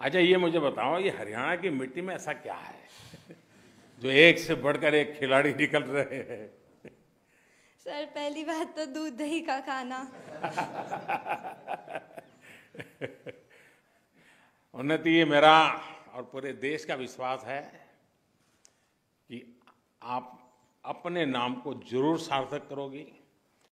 अच्छा ये मुझे बताओ ये हरियाणा की मिट्टी में ऐसा क्या है जो एक से बढ़कर एक खिलाड़ी निकल रहे हैं सर पहली बात तो दूध दही का खाना उन्नति ये मेरा और पूरे देश का विश्वास है कि आप अपने नाम को जरूर सार्थक करोगी